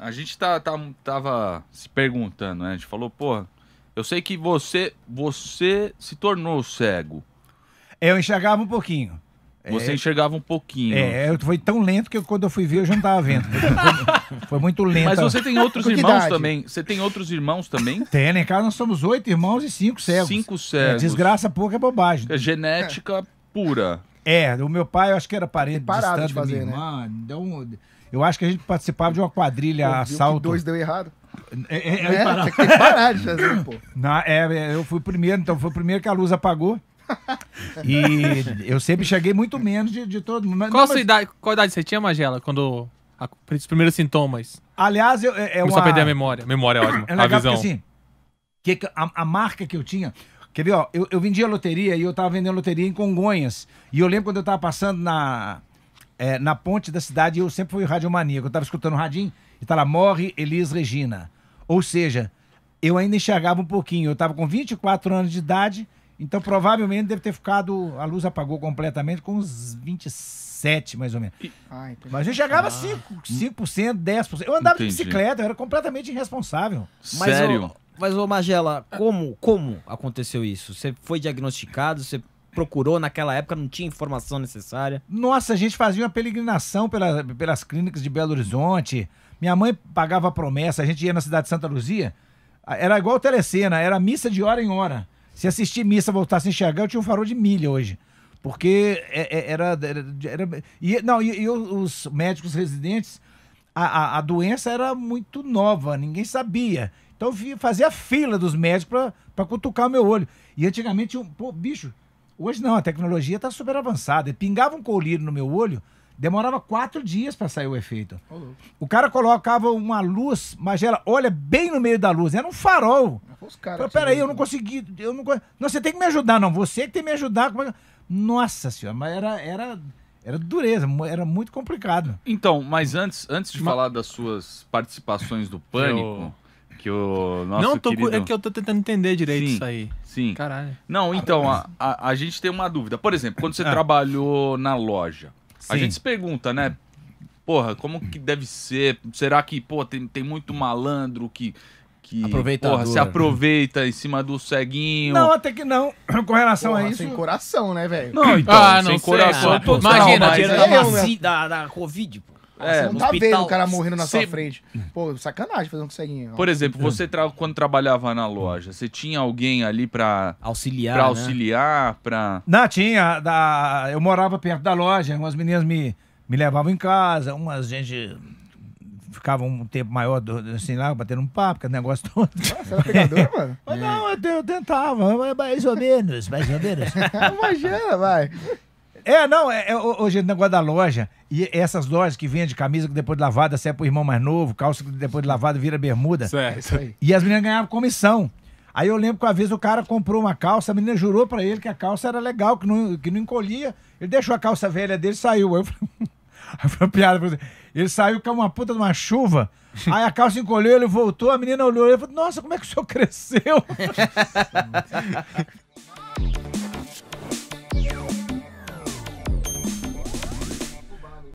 a gente tá, tá, tava se perguntando, né? A gente falou, pô, eu sei que você, você se tornou cego. Eu enxergava um pouquinho. Você é, enxergava um pouquinho. É, foi tão lento que eu, quando eu fui ver eu já não tava vendo. Foi, foi muito lento. Mas você tem outros irmãos também? Você tem outros irmãos também? Tem, né? Cara, nós somos oito irmãos e cinco cegos. Cinco cegos. É, desgraça pouca é bobagem. É genética pura. É, o meu pai, eu acho que era parede parado de fazer, né? Então, eu acho que a gente participava de uma quadrilha pô, assalto. dois deu errado. É, é, é, é, é parado. Tinha que parar de fazer, pô. Na, é, é, eu fui o primeiro, então foi o primeiro que a luz apagou. E eu sempre cheguei muito menos de, de todo mundo. qual, não, mas... idade, qual idade você tinha, Magela, quando a, os primeiros sintomas? Aliás, eu, é, é Começou uma... a perder a memória. Memória é ótima. É legal a visão. Porque, assim, que, a, a marca que eu tinha Quer ver, ó? Eu, eu vendia loteria e eu tava vendendo loteria em Congonhas. E eu lembro quando eu tava passando na, é, na ponte da cidade, eu sempre fui radiomaníaco. Eu tava escutando o radinho e tava tá lá, morre Elis Regina. Ou seja, eu ainda enxergava um pouquinho. Eu tava com 24 anos de idade, então provavelmente deve ter ficado. A luz apagou completamente com uns 27, mais ou menos. Mas eu é. enxergava ah. 5%, 5%, 10%. Eu andava Entendi. de bicicleta, eu era completamente irresponsável. Sério? Mas, ô Magela, como, como aconteceu isso? Você foi diagnosticado? Você procurou naquela época? Não tinha informação necessária? Nossa, a gente fazia uma peregrinação pela, pelas clínicas de Belo Horizonte. Minha mãe pagava promessa, a gente ia na cidade de Santa Luzia. Era igual telecena, era missa de hora em hora. Se assistir missa, voltasse a enxergar, eu tinha um farol de milha hoje. Porque é, é, era. era, era e, não, e, e os médicos residentes, a, a, a doença era muito nova, ninguém sabia. Então eu fazia a fila dos médicos para cutucar o meu olho. E antigamente, um, pô, bicho, hoje não, a tecnologia está super avançada. Eu pingava um colírio no meu olho, demorava quatro dias para sair o efeito. O cara colocava uma luz, Magela, olha bem no meio da luz, era um farol. Falei, peraí, eu não consegui, eu não, não, você tem que me ajudar, não, você que tem que me ajudar. É... Nossa senhora, mas era, era, era dureza, era muito complicado. Então, mas antes, antes de mas... falar das suas participações do Pânico... Eu que o nosso Não, tô, é querido... é que eu tô tentando entender direito sim, isso aí. Sim. Caralho. Não, então, a, a, a gente tem uma dúvida. Por exemplo, quando você ah. trabalhou na loja, sim. a gente se pergunta, né? Porra, como que deve ser? Será que, pô, tem, tem muito malandro que que porra, se aproveita em cima do ceguinho. Não, até que não. Com relação porra, a isso. Sem coração, né, velho? Não, então, ah, não sem sei. coração. Ah, imagina, não, mas... É né? da, da Covid, pô. Ah, é, você não tá hospital... vendo o cara morrendo na sua frente. Pô, sacanagem fazer um ceguinho. Por exemplo, você tra... quando trabalhava na loja, você tinha alguém ali pra auxiliar? Pra né? auxiliar, né? pra. Não, tinha. Da... Eu morava perto da loja, umas meninas me, me levavam em casa, umas gente ficava um tempo maior assim lá, batendo um papo, aquele negócio todo. Nossa, era pegador, mano? Mas não, eu, eu tentava, mais ou menos, mais ou menos. Imagina, vai. É, não, é, é, hoje é o negócio da loja. E essas lojas que vende camisa que depois de lavada serve é pro irmão mais novo, calça que depois de lavada vira bermuda. Certo. É e as meninas ganhavam comissão. Aí eu lembro que uma vez o cara comprou uma calça, a menina jurou para ele que a calça era legal, que não, que não encolhia. Ele deixou a calça velha dele e saiu. Aí eu falei, foi uma piada. Ele saiu com uma puta de uma chuva. Aí a calça encolheu, ele voltou, a menina olhou e falou: Nossa, como é que o senhor cresceu?